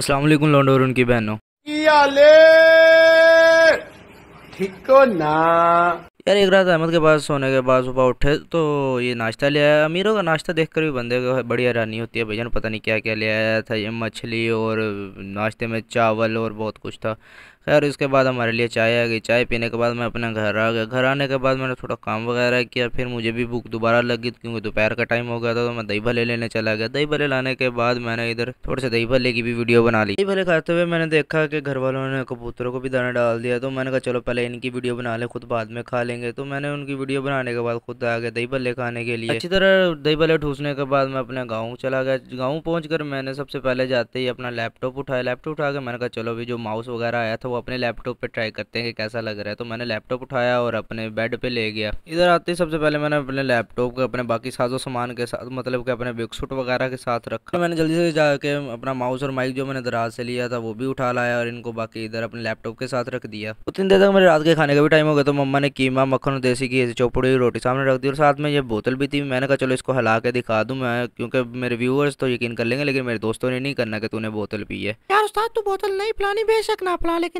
अस्सलाम वालेकुम लौंडो और उनकी बहनों ठीक ना यार एक रात अहमद के पास सोने के बाद सुबह उठे तो ये नाश्ता ले आया अमीरों का नाश्ता देखकर भी बंदे को बड़ी हैरानी होती है भैया पता नहीं क्या क्या ले आया था ये मछली और नाश्ते में चावल और बहुत कुछ था खैर उसके बाद हमारे लिए चाय आ गई चाय पीने के बाद मैं अपने घर आ गया घर आने के बाद मैंने थोड़ा काम वगैरह किया फिर मुझे भी भूख दोबारा लगी क्योंकि दोपहर का टाइम हो गया था तो मैं दही भले लेने चला गया दही भले लाने के बाद मैंने इधर थोड़े से दही भले की भी वीडियो बना ली दही भले खाते हुए मैंने देखा कि घर वालों ने कबूतरों को भी दाना डाल दिया तो मैंने कहा चलो पहले इनकी वीडियो बना ले खुद बाद में खा लेंगे तो मैंने उनकी वीडियो बनाने के बाद खुद आ गया दही भले खाने के लिए अच्छी तरह दही भले ठूसने के बाद मैं अपने गाँव चला गया गाँव पहुँच मैंने सबसे पहले जाते ही अपना लैपटॉप उठाया लैपटॉप उठा के मैंने कहा चलो अभी जो माउस वगैरह आया था वो अपने लैपटॉप पे ट्राई करते हैं कि कैसा लग रहा है तो मैंने लैपटॉप उठाया और अपने बेड पे ले गया इधर आते ही सबसे पहले मैंने अपने लैपटॉप के अपने बाकी साजो सामान के साथ मतलब कि अपने बिकसुट वगैरह के साथ रखा मैंने जल्दी से जाके अपना माउस और माइक जो मैंने दराज से लिया था वो भी उठा लाया और इनको बाकी इधर अपने लैपटॉप के साथ रख दिया उतनी देर तक मेरे रात के खाने का भी टाइम हो गया तो मम्मा ने कीमा मखन और देसी घी चौपड़ी रोटी सामने रख दी और साथ में ये बोतल भी थी मैंने कहा चलो इसको हिला के दिखा दूँ मैं क्योंकि मेरे व्यूअर्स तो यकीन कर लेंगे लेकिन मेरे दोस्तों ने नहीं करना कि तूने बोतल पी है यार उस्ताद तू बोतल नहीं पिलानी बेशक ना पिला लेकिन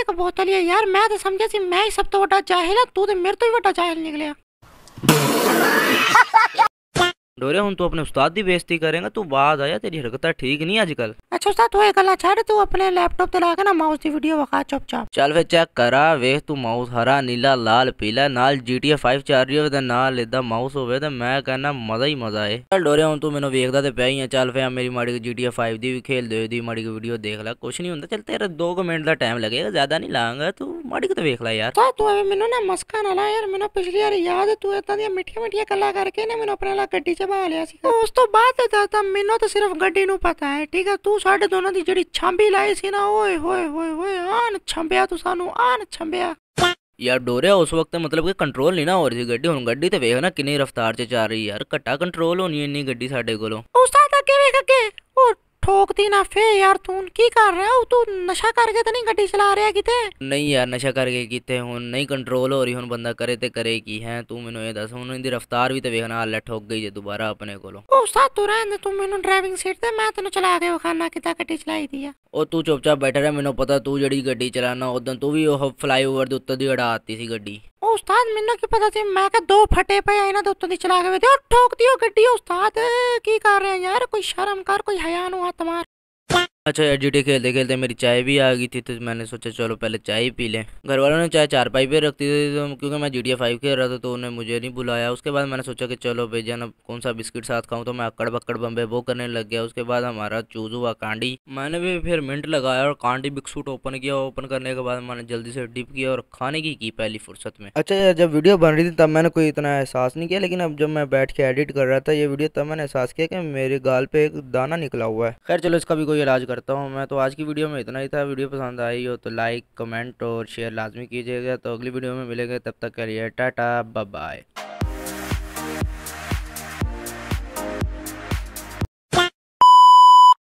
ਇੱਕ ਬੋਤਲ ਹੀ ਯਾਰ ਮੈਂ ਤਾਂ ਸਮਝਿਆ ਸੀ ਮੈਂ ਹੀ ਸਭ ਤੋਂ ਵੱਡਾ ਜਾਹਿਲ ਹਾਂ ਤੂੰ ਤੇ ਮੇਰੇ ਤੋਂ ਹੀ ਵੱਡਾ ਜਾਹਿਲ ਨਿਕਲਿਆ डोरे हूँ तो अपने उस्ताद की बेइज्जती करेगा तू बाद आया तेरी हरकत ठीक नहीं अजकल अच्छा उस्ताद तू गला छड़ तू अपने लैपटॉप चला के ना माउस की वीडियो वखा चुप चाप चल वे चेक करा वे तू माउस हरा नीला लाल पीला नाल GTA 5 ਚੱਲ ਰਹੀ ਹੋਵੇ ਤੇ ਨਾਲ ਇਦਾਂ ਮਾਊਸ ਹੋਵੇ ਤੇ ਮੈਂ ਕਹਿੰਦਾ ਮਜ਼ਾ ਹੀ ਮਜ਼ਾ ਏ ਚੱਲ ਡੋਰੇ ਹੁਣ ਤੂੰ ਮੈਨੂੰ ਵੇਖਦਾ ਤੇ ਪਿਆ ਹੀ ਆ ਚੱਲ ਫੇ ਮੇਰੀ ਮਾੜੀ ਕੋ GTA 5 ਦੀ ਵੀ ਖੇਲ ਦੇ ਦੀ ਮਾੜੀ ਕੋ ਵੀਡੀਓ ਦੇਖ ਲੈ ਕੁਛ ਨਹੀਂ ਹੁੰਦਾ ਚੱਲ ਤੇਰਾ 2 ਮਿੰਟ ਦਾ ਟਾਈਮ ਲੱਗੇਗਾ ਜ਼ਿਆਦਾ ਨਹੀਂ ਲਾਂਗਾ ਤੂੰ ਮਾੜੀ ਕੋ ਤੇ ਵੇਖ ਲੈ ਯਾਰ ਤਾਂ ਤੂੰ ਐਵੇਂ ਮੈਨੂੰ ਨਾ ਮਸਕਾ ਨਾ ਲਾ ਯਾਰ ਮੈਨੂੰ ਪਿਛਲੀ ਵਾਰ ਯਾਦ ਤੂੰ ਇਦਾਂ ਦੀਆਂ ਮਿੱਠੀਆਂ ਮਿੱਠੀਆਂ ਗੱਲਾਂ ਕਰਕੇ ਨਾ ਮੈਨੂੰ ਆਪਣੇ ਨਾਲ ਗੱਡੀ 'ਚ ਦਬਾ ਲਿਆ ਸੀ ਉਸ ਤੋਂ ਬਾਅਦ ਤਾਂ ਤਾਂ ਮੈਨੂੰ ਤਾਂ ਸਿਰਫ ਗੱਡੀ ਨੂੰ ਪਤਾ ਹੈ ਠੀਕ ਹੈ ਤੂੰ ਸਾਡੇ ਦੋਨਾਂ ਦੀ ਜਿਹੜੀ ਛਾਂਬੀ ਲਾਈ ਸੀ ਨਾ ਓਏ ਹੋਏ ਹੋਏ ਹੋਏ ਆਨ ਛੰਬਿਆ ਤੂੰ ਸਾਨੂੰ ਆਨ ਛੰਬਿਆ ਯਾਰ ਡੋਰੇ ਉਸ ਵਕਤ ਮਤਲਬ ਕਿ ਕੰਟਰੋਲ ਨਹੀਂ ਨਾ ਹੋ ਰਹੀ ਸੀ ਗੱਡੀ ਹੁਣ ਗੱਡੀ ਤੇ ਵੇਖ ਨਾ ਕਿੰਨੀ ਰਫ਼ਤਾਰ 'ਚ ਚੱਲ ਰਹੀ ਯਾਰ ਘੱਟਾ ਕੰਟਰੋਲ ਹੋਣੀ ਇੰਨੀ ਗੱਡੀ ਸਾਡੇ ਕੋਲੋਂ ਉਸਤਾ ਤਾਂ ਕਿਵੇਂ ਕਰਕੇ ਠੋਕਦੀ ਨਾ ਫੇ ਯਾਰ ਤੂੰ ਕੀ ਕਰ ਰਿਹਾ ਹੋ ਤੂੰ ਨਸ਼ਾ ਕਰਕੇ ਤਾਂ ਨਹੀਂ ਗੱਡੀ ਚਲਾ ਰਿਹਾ ਕਿਤੇ ਨਹੀਂ ਯਾਰ ਨਸ਼ਾ ਕਰਕੇ ਕਿਤੇ ਹੁਣ ਨਹੀਂ ਕੰਟਰੋਲ ਹੋ ਰਹੀ ਹੁਣ ਬੰਦਾ ਕਰੇ ਤੇ ਕਰੇ ਕੀ ਹੈ ਤੂੰ ਮੈਨੂੰ ਇਹ ਦੱਸ ਹੁਣ ਇਹਦੀ ਰਫ਼ਤਾਰ ਵੀ ਤੇ ਵੇਖਣਾ ਹੱਲ ਠੋਕ ਗਈ ਜੇ ਦੁਬਾਰਾ ਆਪਣੇ ਕੋਲੋਂ ਉਹ ਸਾਥ ਤੂੰ ਰਹਿਣ ਤੂੰ ਮੈਨੂੰ ਡਰਾਈਵਿੰਗ ਸੀਟ ਤੇ ਮੈਂ ਤੈਨੂੰ ਚਲਾ ਕੇ ਵਿਖਾਣਾ ਕਿਤਾ ਗੱਡੀ ਚਲਾਈ ਦੀ ਆ ਉਹ ਤੂੰ ਚੁੱਪਚਾਪ ਬੈਠਾ ਰਹਿ ਮੈਨੂੰ ਪਤਾ ਤੂੰ ਜਿਹੜੀ ਗੱਡੀ ਚਲਾਣਾ ਉਦੋਂ ਤੂੰ ਵੀ ਉਹ ਫਲਾਈਓਵਰ ਦੇ ਉੱਤੇ ਦੀ ਅੜਾਤੀ ਸੀ ਗੱਡੀ ਉਹ ਉਸਤਾਦ ਮੈਨੂੰ ਕੀ ਪਤਾ ਸੀ ਮੈਂ ਕਿ ਦੋ ਫਟੇ ਪਏ ਇਹਨਾਂ ਦੇ ਉੱਤੋਂ ਦੀ ਚਲਾ ਕੇ ਵੇਦੇ ਉਹ ਠੋਕ ਦਿਓ ਗੱਡੀ ਉਸਤਾਦ ਕੀ ਕਰ ਰਹੇ ਆ ਯਾਰ ਕੋਈ ਸ਼ਰਮ ਕਰ ਕੋਈ ਹਿਆ ਨੂੰ ਹੱਥ ਮਾਰ अच्छा यार जीटी खेलते खेलते मेरी चाय भी आ गई थी तो मैंने सोचा चलो पहले चाय पी लें घर वालों ने चाय चार पाई पे रखती थी तो क्योंकि मैं जी टी फाइव खेल रहा था तो उन्हें मुझे नहीं बुलाया उसके बाद मैंने सोचा कि चलो भैया ना कौन सा बिस्किट साथ खाऊँ तो मैं अक्कड़ बक्कड़ बम्बे वो करने लग गया उसके बाद हमारा चूज हुआ कांडी मैंने भी फिर मिनट लगाया और कांडी बिस्कुट ओपन किया ओपन करने के बाद मैंने जल्दी से डिप किया और खाने की की पहली फुर्सत में अच्छा यार जब वीडियो बन रही थी तब मैंने कोई इतना एहसास नहीं किया लेकिन अब जब मैं बैठ के एडिट कर रहा था ये वीडियो तब मैंने एहसास किया कि मेरे गाल पे एक दाना निकला हुआ है खैर चलो इसका भी कोई इलाज कर करता हूँ मैं तो आज की वीडियो में इतना ही था वीडियो पसंद आई हो तो लाइक कमेंट और शेयर लाजमी कीजिएगा तो अगली वीडियो में मिलेंगे तब तक के लिए टाटा बाय